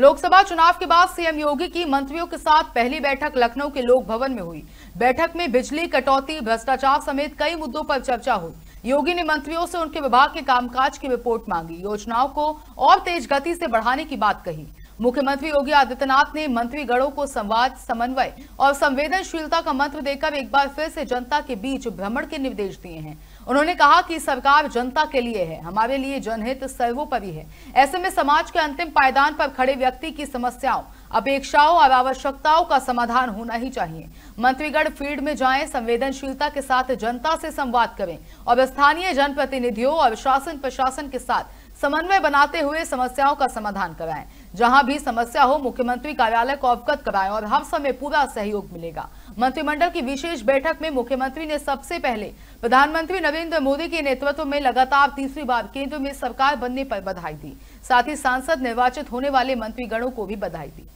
लोकसभा चुनाव के बाद सीएम योगी की मंत्रियों के साथ पहली बैठक लखनऊ के लोक भवन में हुई बैठक में बिजली कटौती भ्रष्टाचार समेत कई मुद्दों पर चर्चा हुई योगी ने मंत्रियों से उनके विभाग के कामकाज की रिपोर्ट मांगी योजनाओं को और तेज गति से बढ़ाने की बात कही मुख्यमंत्री योगी आदित्यनाथ ने मंत्रीगणों को संवाद समन्वय और संवेदनशीलता का मंत्र देकर एक बार फिर से जनता के बीच भ्रमण के निर्देश दिए हैं उन्होंने कहा कि सरकार जनता के लिए है हमारे लिए जनहित सर्वोपरि है ऐसे में समाज के अंतिम पायदान पर खड़े व्यक्ति की समस्याओं अपेक्षाओं और आवश्यकताओं का समाधान होना ही चाहिए मंत्रीगण फील्ड में जाएं संवेदनशीलता के साथ जनता से संवाद करें और स्थानीय जनप्रतिनिधियों और शासन प्रशासन के साथ समन्वय बनाते हुए समस्याओं का समाधान कराएं जहां भी समस्या हो मुख्यमंत्री कार्यालय को अवगत कराएं और हर समय पूरा सहयोग मिलेगा मंत्रिमंडल की विशेष बैठक में मुख्यमंत्री ने सबसे पहले प्रधानमंत्री नरेंद्र मोदी के नेतृत्व में लगातार तीसरी बार केंद्र में सरकार बनने पर बधाई दी साथ ही सांसद निर्वाचित होने वाले मंत्रीगणों को भी बधाई दी